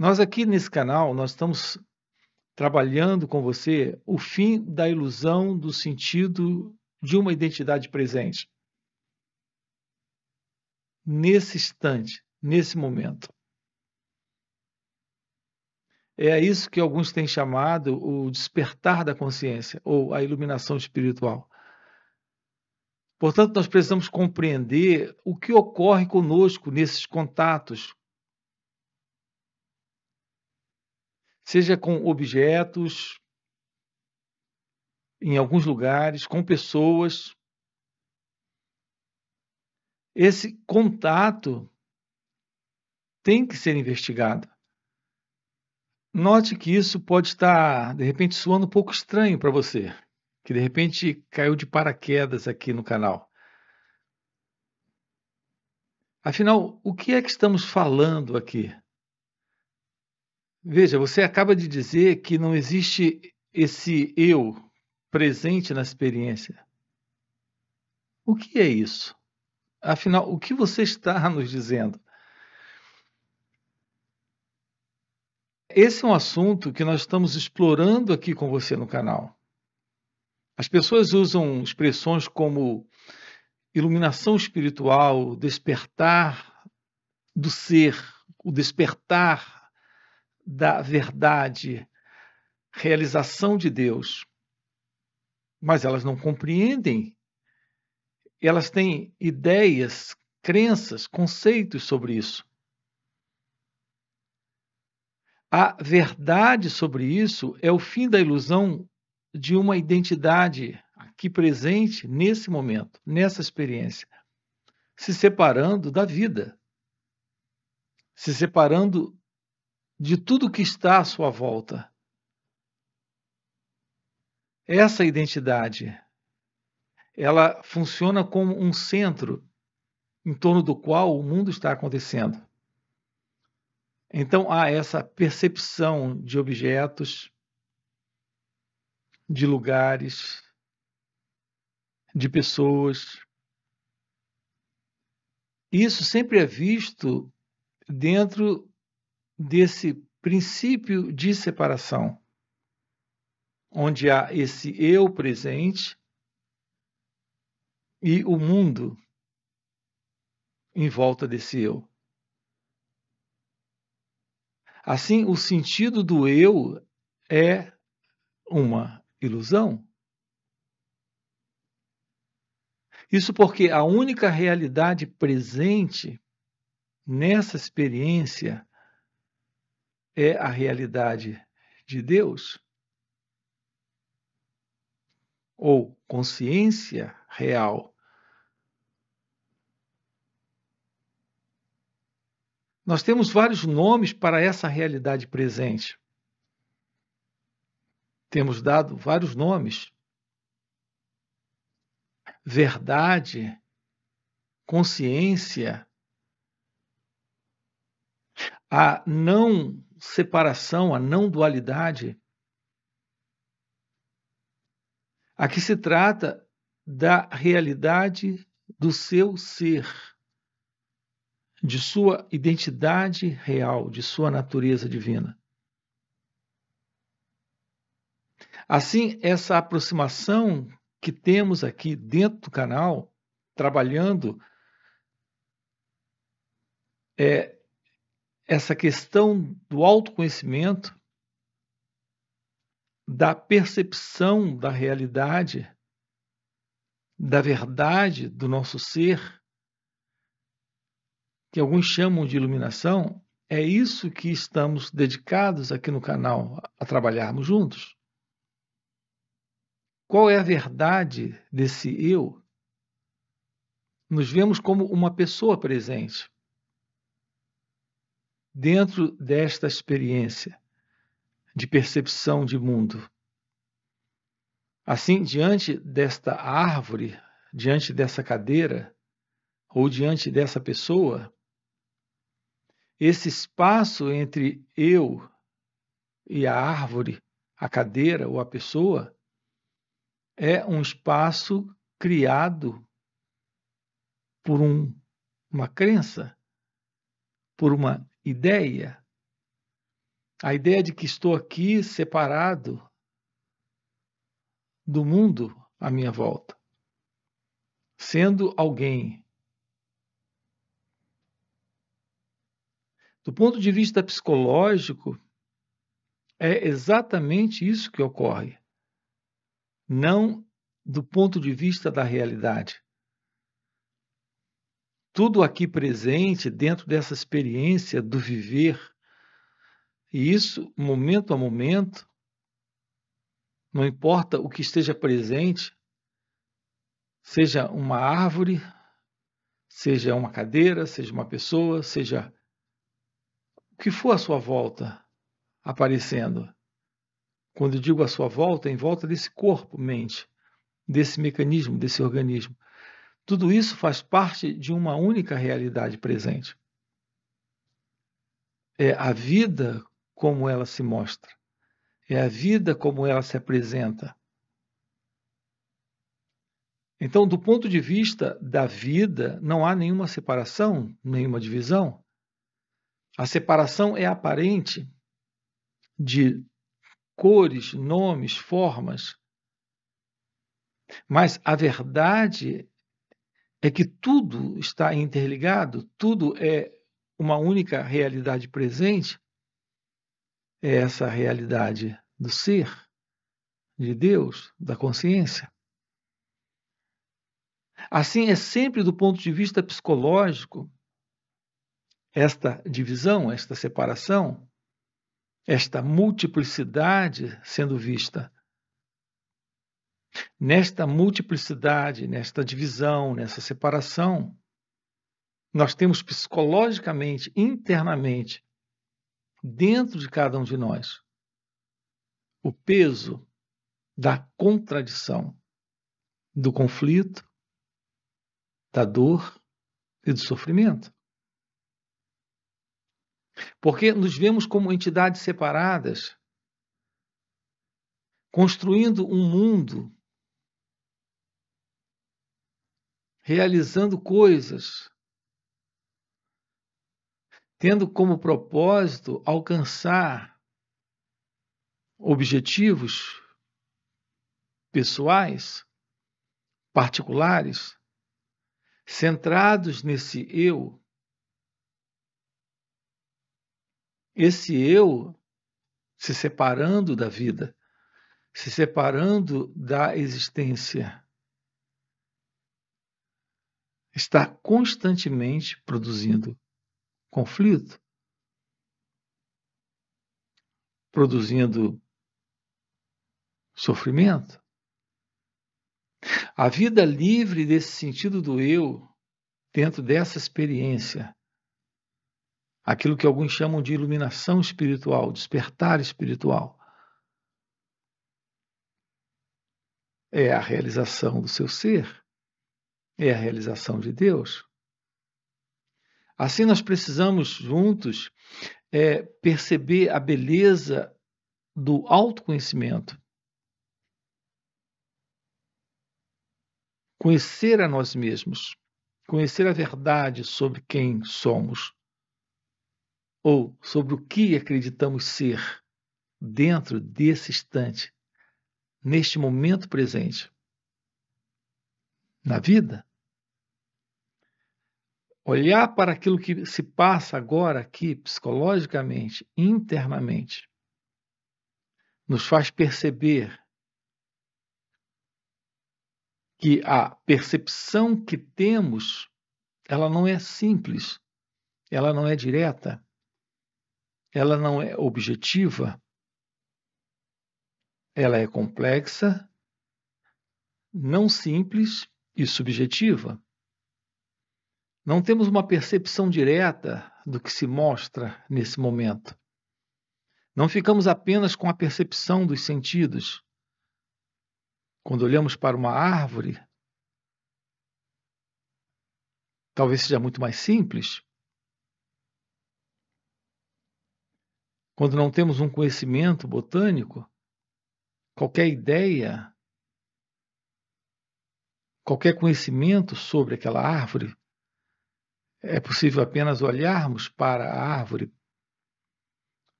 Nós aqui nesse canal, nós estamos trabalhando com você o fim da ilusão do sentido de uma identidade presente. Nesse instante, nesse momento. É isso que alguns têm chamado o despertar da consciência ou a iluminação espiritual. Portanto, nós precisamos compreender o que ocorre conosco nesses contatos seja com objetos, em alguns lugares, com pessoas. Esse contato tem que ser investigado. Note que isso pode estar, de repente, soando um pouco estranho para você, que de repente caiu de paraquedas aqui no canal. Afinal, o que é que estamos falando aqui? Veja, você acaba de dizer que não existe esse eu presente na experiência. O que é isso? Afinal, o que você está nos dizendo? Esse é um assunto que nós estamos explorando aqui com você no canal. As pessoas usam expressões como iluminação espiritual, despertar do ser, o despertar da verdade, realização de Deus. Mas elas não compreendem. Elas têm ideias, crenças, conceitos sobre isso. A verdade sobre isso é o fim da ilusão de uma identidade aqui presente, nesse momento, nessa experiência, se separando da vida, se separando de tudo que está à sua volta. Essa identidade, ela funciona como um centro em torno do qual o mundo está acontecendo. Então há essa percepção de objetos, de lugares, de pessoas. Isso sempre é visto dentro desse princípio de separação, onde há esse eu presente e o mundo em volta desse eu. Assim, o sentido do eu é uma ilusão. Isso porque a única realidade presente nessa experiência é a realidade de Deus? Ou consciência real? Nós temos vários nomes para essa realidade presente. Temos dado vários nomes. Verdade, consciência, a não separação, a não dualidade. Aqui se trata da realidade do seu ser, de sua identidade real, de sua natureza divina. Assim, essa aproximação que temos aqui dentro do canal, trabalhando, é, essa questão do autoconhecimento, da percepção da realidade, da verdade do nosso ser, que alguns chamam de iluminação, é isso que estamos dedicados aqui no canal a trabalharmos juntos. Qual é a verdade desse eu? Nos vemos como uma pessoa presente dentro desta experiência de percepção de mundo. Assim, diante desta árvore, diante dessa cadeira, ou diante dessa pessoa, esse espaço entre eu e a árvore, a cadeira ou a pessoa, é um espaço criado por um, uma crença, por uma ideia, a ideia de que estou aqui separado do mundo à minha volta, sendo alguém. Do ponto de vista psicológico, é exatamente isso que ocorre, não do ponto de vista da realidade tudo aqui presente dentro dessa experiência do viver. E isso, momento a momento, não importa o que esteja presente, seja uma árvore, seja uma cadeira, seja uma pessoa, seja o que for à sua volta aparecendo. Quando eu digo à sua volta, é em volta desse corpo, mente, desse mecanismo, desse organismo. Tudo isso faz parte de uma única realidade presente. É a vida como ela se mostra. É a vida como ela se apresenta. Então, do ponto de vista da vida, não há nenhuma separação, nenhuma divisão. A separação é aparente de cores, nomes, formas. Mas a verdade é que tudo está interligado, tudo é uma única realidade presente, é essa realidade do ser, de Deus, da consciência. Assim, é sempre do ponto de vista psicológico esta divisão, esta separação, esta multiplicidade sendo vista Nesta multiplicidade, nesta divisão, nessa separação, nós temos psicologicamente, internamente, dentro de cada um de nós, o peso da contradição, do conflito, da dor e do sofrimento. Porque nos vemos como entidades separadas, construindo um mundo realizando coisas, tendo como propósito alcançar objetivos pessoais, particulares, centrados nesse eu. Esse eu se separando da vida, se separando da existência está constantemente produzindo conflito, produzindo sofrimento. A vida livre desse sentido do eu, dentro dessa experiência, aquilo que alguns chamam de iluminação espiritual, despertar espiritual, é a realização do seu ser é a realização de Deus. Assim, nós precisamos juntos é, perceber a beleza do autoconhecimento. Conhecer a nós mesmos, conhecer a verdade sobre quem somos ou sobre o que acreditamos ser dentro desse instante, neste momento presente, na vida olhar para aquilo que se passa agora aqui, psicologicamente, internamente, nos faz perceber que a percepção que temos, ela não é simples, ela não é direta, ela não é objetiva, ela é complexa, não simples e subjetiva. Não temos uma percepção direta do que se mostra nesse momento. Não ficamos apenas com a percepção dos sentidos. Quando olhamos para uma árvore, talvez seja muito mais simples. Quando não temos um conhecimento botânico, qualquer ideia, qualquer conhecimento sobre aquela árvore é possível apenas olharmos para a árvore,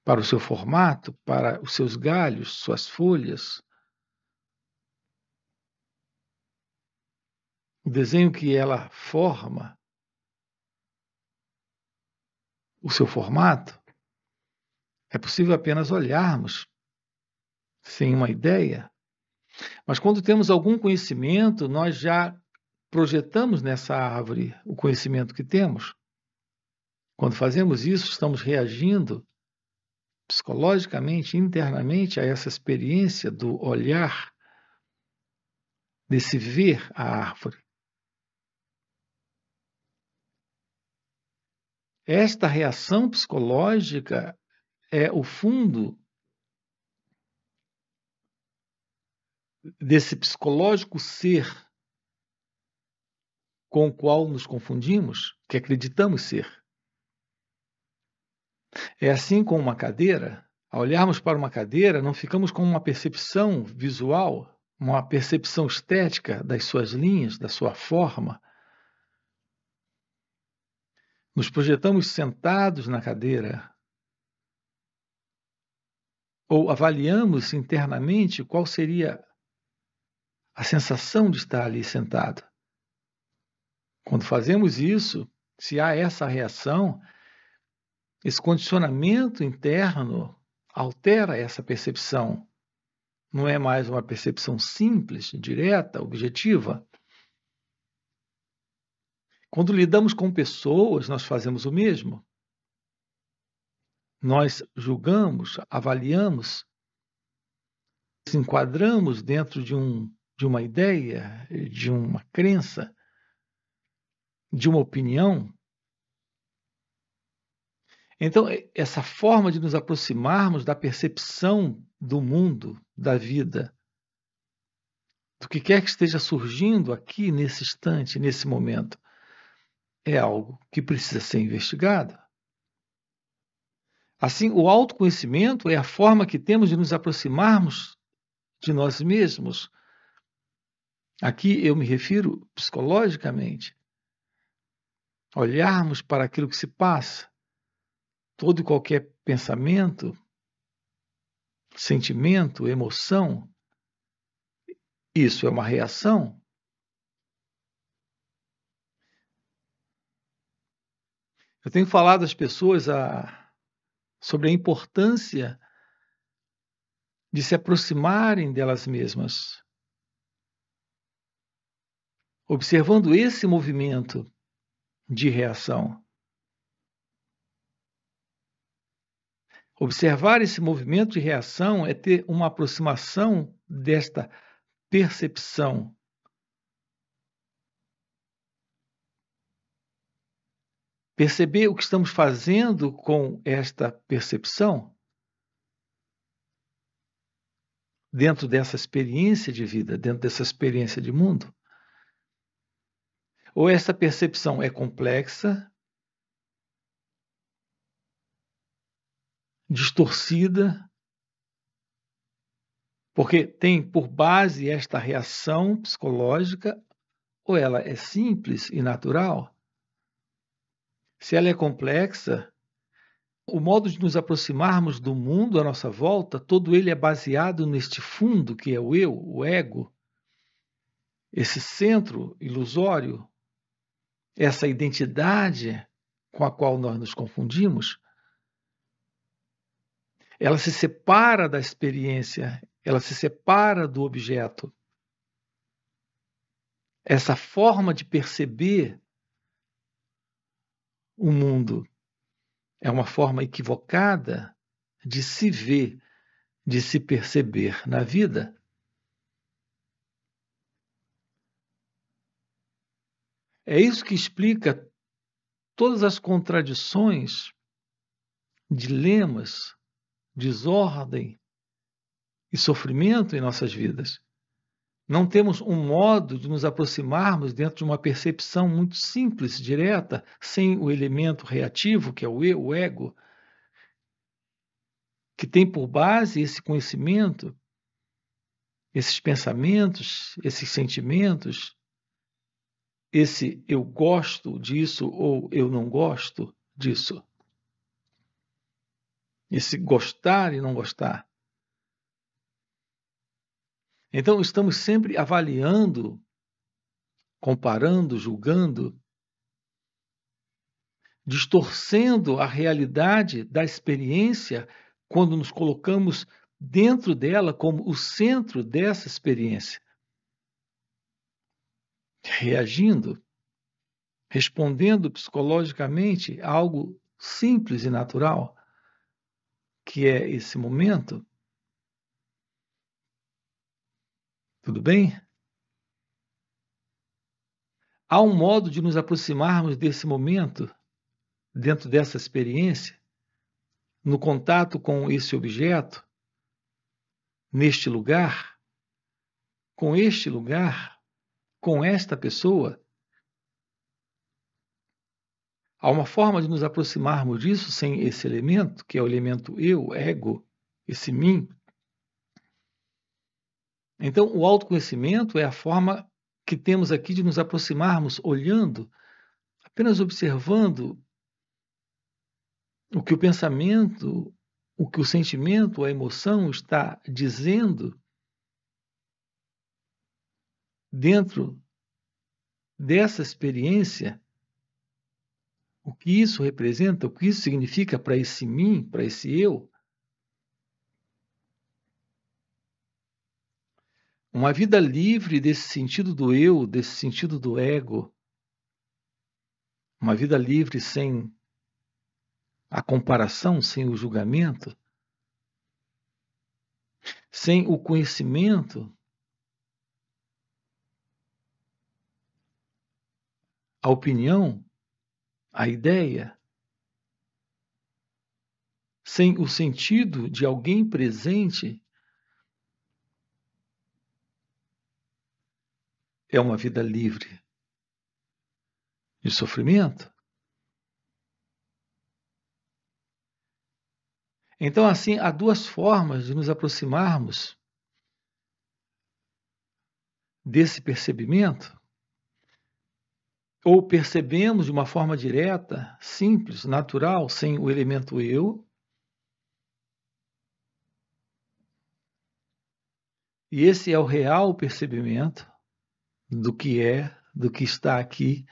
para o seu formato, para os seus galhos, suas folhas. O desenho que ela forma, o seu formato, é possível apenas olharmos sem uma ideia. Mas quando temos algum conhecimento, nós já projetamos nessa árvore o conhecimento que temos. Quando fazemos isso, estamos reagindo psicologicamente, internamente, a essa experiência do olhar, desse ver a árvore. Esta reação psicológica é o fundo desse psicológico ser com o qual nos confundimos, que acreditamos ser. É assim com uma cadeira. Ao olharmos para uma cadeira, não ficamos com uma percepção visual, uma percepção estética das suas linhas, da sua forma. Nos projetamos sentados na cadeira. Ou avaliamos internamente qual seria a sensação de estar ali sentado. Quando fazemos isso, se há essa reação, esse condicionamento interno altera essa percepção. Não é mais uma percepção simples, direta, objetiva. Quando lidamos com pessoas, nós fazemos o mesmo. Nós julgamos, avaliamos, se enquadramos dentro de, um, de uma ideia, de uma crença, de uma opinião. Então, essa forma de nos aproximarmos da percepção do mundo, da vida, do que quer que esteja surgindo aqui nesse instante, nesse momento, é algo que precisa ser investigado. Assim, o autoconhecimento é a forma que temos de nos aproximarmos de nós mesmos. Aqui eu me refiro psicologicamente olharmos para aquilo que se passa, todo e qualquer pensamento, sentimento, emoção, isso é uma reação. Eu tenho falado às pessoas a, sobre a importância de se aproximarem delas mesmas. Observando esse movimento, de reação. Observar esse movimento de reação é ter uma aproximação desta percepção. Perceber o que estamos fazendo com esta percepção dentro dessa experiência de vida, dentro dessa experiência de mundo. Ou essa percepção é complexa, distorcida, porque tem por base esta reação psicológica, ou ela é simples e natural? Se ela é complexa, o modo de nos aproximarmos do mundo à nossa volta, todo ele é baseado neste fundo que é o eu, o ego, esse centro ilusório essa identidade com a qual nós nos confundimos, ela se separa da experiência, ela se separa do objeto. Essa forma de perceber o mundo é uma forma equivocada de se ver, de se perceber na vida. É isso que explica todas as contradições, dilemas, desordem e sofrimento em nossas vidas. Não temos um modo de nos aproximarmos dentro de uma percepção muito simples, direta, sem o elemento reativo, que é o eu, o ego, que tem por base esse conhecimento, esses pensamentos, esses sentimentos, esse eu gosto disso ou eu não gosto disso. Esse gostar e não gostar. Então, estamos sempre avaliando, comparando, julgando, distorcendo a realidade da experiência quando nos colocamos dentro dela como o centro dessa experiência reagindo, respondendo psicologicamente a algo simples e natural, que é esse momento. Tudo bem? Há um modo de nos aproximarmos desse momento, dentro dessa experiência, no contato com esse objeto, neste lugar, com este lugar, com esta pessoa? Há uma forma de nos aproximarmos disso sem esse elemento, que é o elemento eu, ego, esse mim. Então, o autoconhecimento é a forma que temos aqui de nos aproximarmos olhando, apenas observando o que o pensamento, o que o sentimento, a emoção está dizendo dentro dessa experiência, o que isso representa, o que isso significa para esse mim, para esse eu. Uma vida livre desse sentido do eu, desse sentido do ego. Uma vida livre sem a comparação, sem o julgamento, sem o conhecimento a opinião, a ideia, sem o sentido de alguém presente, é uma vida livre de sofrimento. Então, assim, há duas formas de nos aproximarmos desse percebimento ou percebemos de uma forma direta, simples, natural, sem o elemento eu. E esse é o real percebimento do que é, do que está aqui,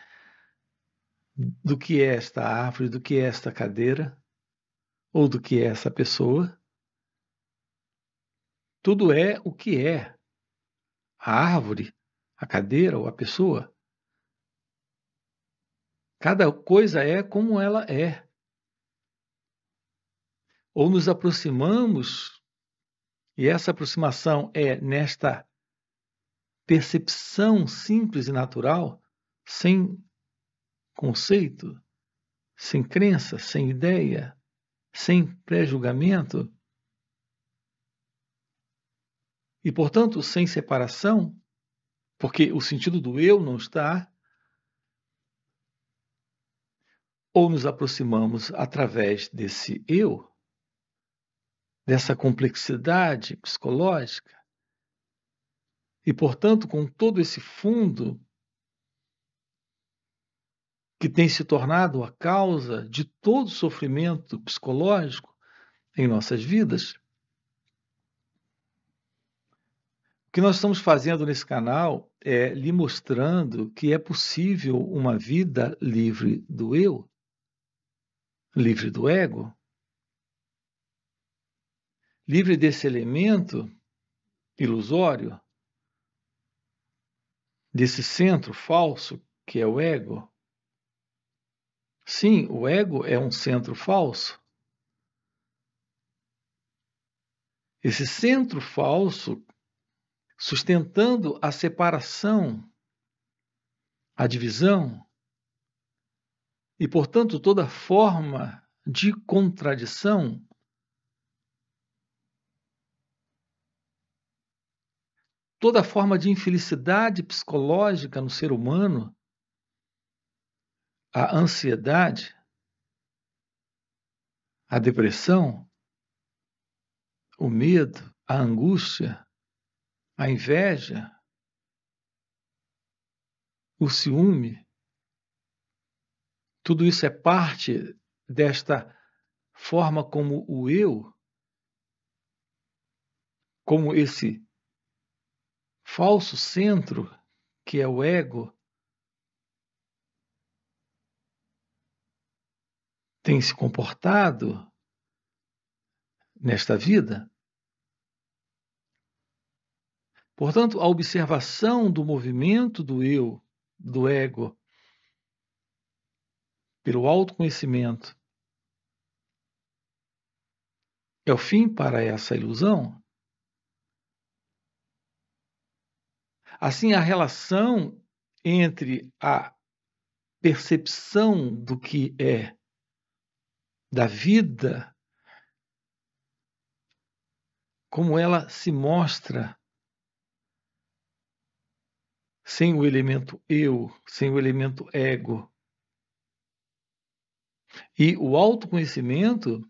do que é esta árvore, do que é esta cadeira, ou do que é essa pessoa. Tudo é o que é a árvore, a cadeira ou a pessoa. Cada coisa é como ela é. Ou nos aproximamos, e essa aproximação é nesta percepção simples e natural, sem conceito, sem crença, sem ideia, sem pré-julgamento, e portanto sem separação, porque o sentido do eu não está ou nos aproximamos através desse eu, dessa complexidade psicológica, e, portanto, com todo esse fundo que tem se tornado a causa de todo sofrimento psicológico em nossas vidas. O que nós estamos fazendo nesse canal é lhe mostrando que é possível uma vida livre do eu livre do ego, livre desse elemento ilusório, desse centro falso que é o ego. Sim, o ego é um centro falso. Esse centro falso sustentando a separação, a divisão, e, portanto, toda forma de contradição toda forma de infelicidade psicológica no ser humano, a ansiedade, a depressão, o medo, a angústia, a inveja, o ciúme, tudo isso é parte desta forma como o eu, como esse falso centro que é o ego, tem se comportado nesta vida. Portanto, a observação do movimento do eu, do ego, pelo autoconhecimento, é o fim para essa ilusão? Assim, a relação entre a percepção do que é da vida, como ela se mostra sem o elemento eu, sem o elemento ego, e o autoconhecimento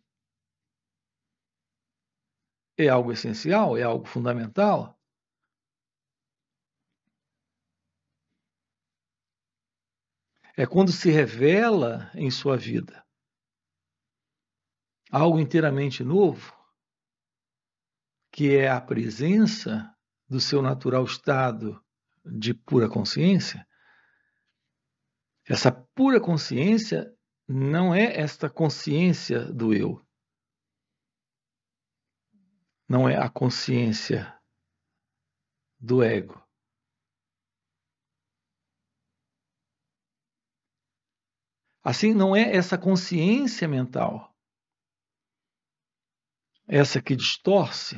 é algo essencial, é algo fundamental. É quando se revela em sua vida algo inteiramente novo, que é a presença do seu natural estado de pura consciência. Essa pura consciência não é esta consciência do eu. Não é a consciência do ego. Assim, não é essa consciência mental, essa que distorce,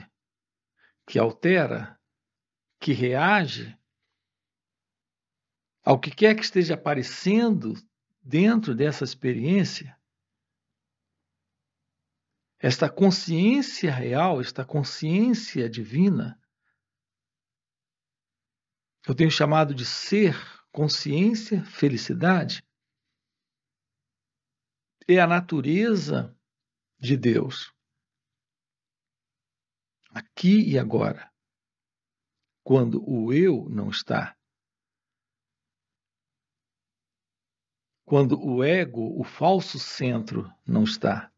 que altera, que reage ao que quer que esteja aparecendo dentro dessa experiência, esta consciência real, esta consciência divina, eu tenho chamado de ser, consciência, felicidade, é a natureza de Deus. Aqui e agora, quando o eu não está. quando o ego, o falso centro, não está.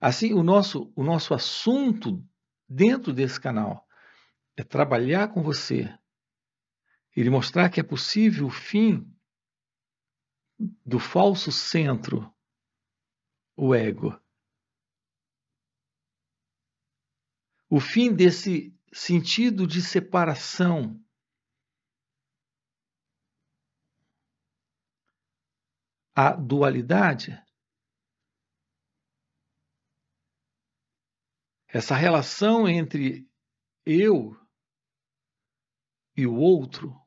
Assim, o nosso, o nosso assunto dentro desse canal é trabalhar com você e lhe mostrar que é possível o fim do falso centro, o ego. O fim desse sentido de separação a dualidade. Essa relação entre eu e o outro,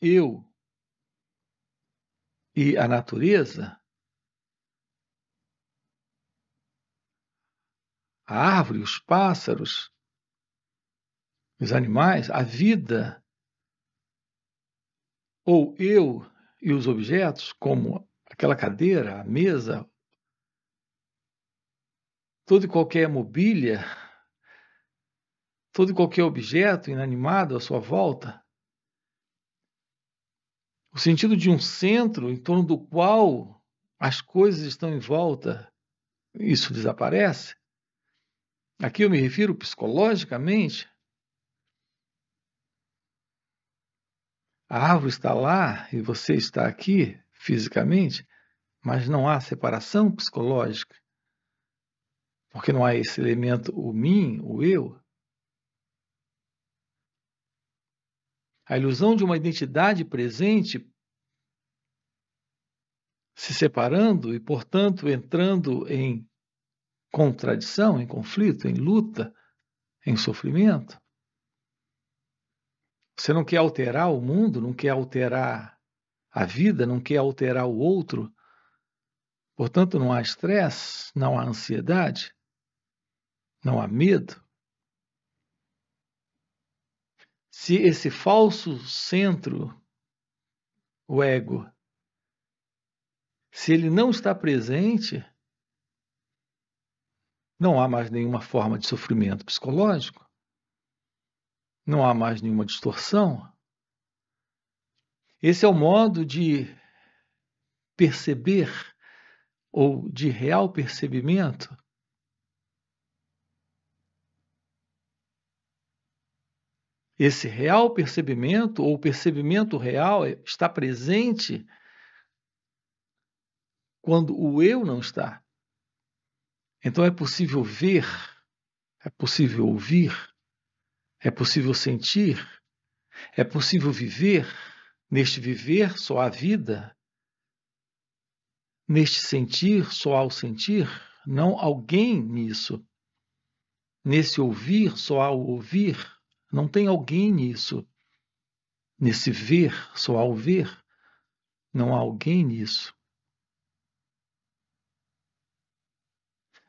eu e a natureza, a árvore, os pássaros, os animais, a vida, ou eu e os objetos, como aquela cadeira, a mesa, toda e qualquer mobília, todo e qualquer objeto inanimado à sua volta. O sentido de um centro em torno do qual as coisas estão em volta, isso desaparece. Aqui eu me refiro psicologicamente. A árvore está lá e você está aqui fisicamente, mas não há separação psicológica, porque não há esse elemento o mim, o eu. A ilusão de uma identidade presente se separando e, portanto, entrando em contradição, em conflito, em luta, em sofrimento. Você não quer alterar o mundo, não quer alterar a vida não quer alterar o outro, portanto, não há estresse, não há ansiedade, não há medo. Se esse falso centro, o ego, se ele não está presente, não há mais nenhuma forma de sofrimento psicológico, não há mais nenhuma distorção. Esse é o modo de perceber ou de real percebimento Esse real percebimento ou percebimento real está presente quando o eu não está. Então é possível ver, é possível ouvir, é possível sentir, é possível viver Neste viver só há vida, neste sentir só há o sentir, não alguém nisso. Nesse ouvir só há o ouvir, não tem alguém nisso. Nesse ver só há o ver, não há alguém nisso.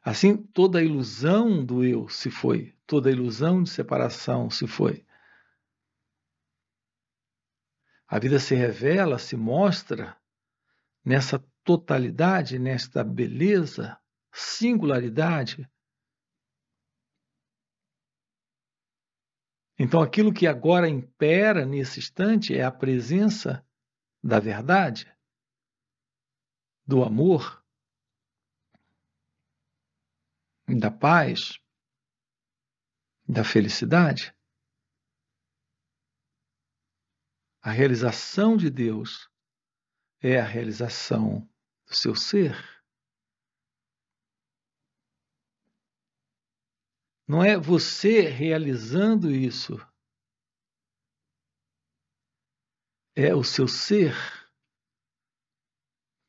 Assim, toda a ilusão do eu se foi, toda a ilusão de separação se foi. A vida se revela, se mostra nessa totalidade, nesta beleza, singularidade. Então, aquilo que agora impera nesse instante é a presença da verdade, do amor, da paz, da felicidade. A realização de Deus é a realização do seu ser. Não é você realizando isso. É o seu ser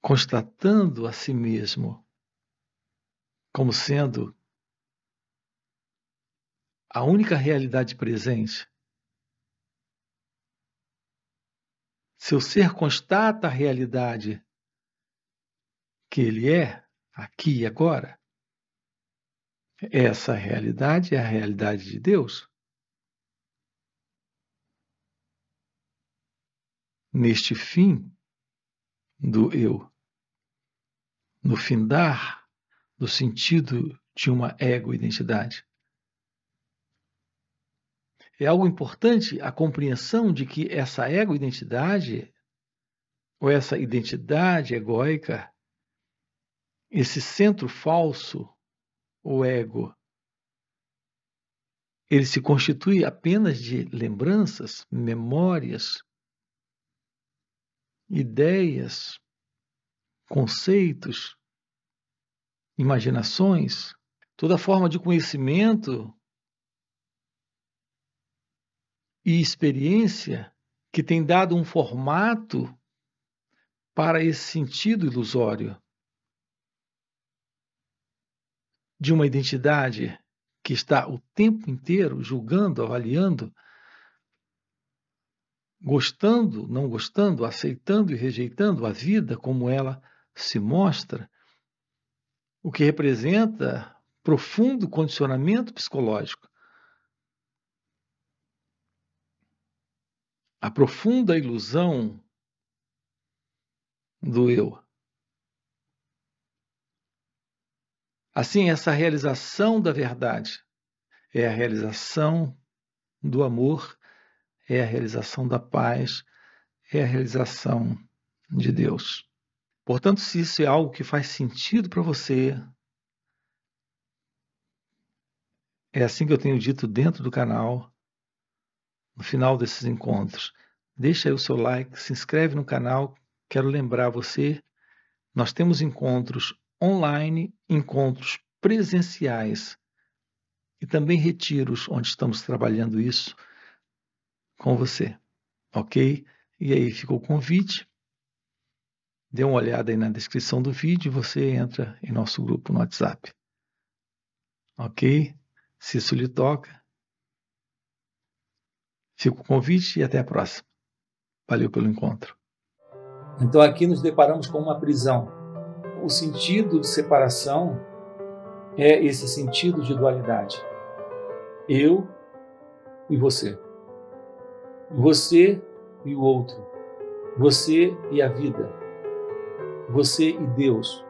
constatando a si mesmo como sendo a única realidade presente Seu ser constata a realidade que ele é, aqui e agora. Essa realidade é a realidade de Deus. Neste fim do eu, no findar do sentido de uma ego-identidade. É algo importante a compreensão de que essa ego-identidade, ou essa identidade egóica, esse centro falso, o ego, ele se constitui apenas de lembranças, memórias, ideias, conceitos, imaginações, toda forma de conhecimento e experiência que tem dado um formato para esse sentido ilusório de uma identidade que está o tempo inteiro julgando, avaliando, gostando, não gostando, aceitando e rejeitando a vida como ela se mostra, o que representa profundo condicionamento psicológico. a profunda ilusão do eu. Assim, essa realização da verdade é a realização do amor, é a realização da paz, é a realização de Deus. Portanto, se isso é algo que faz sentido para você, é assim que eu tenho dito dentro do canal, no final desses encontros. Deixa aí o seu like, se inscreve no canal. Quero lembrar você, nós temos encontros online, encontros presenciais e também retiros onde estamos trabalhando isso com você, ok? E aí ficou o convite. Dê uma olhada aí na descrição do vídeo e você entra em nosso grupo no WhatsApp. Ok? Se isso lhe toca, Fico com o convite e até a próxima. Valeu pelo encontro. Então aqui nos deparamos com uma prisão. O sentido de separação é esse sentido de dualidade. Eu e você. Você e o outro. Você e a vida. Você e Deus.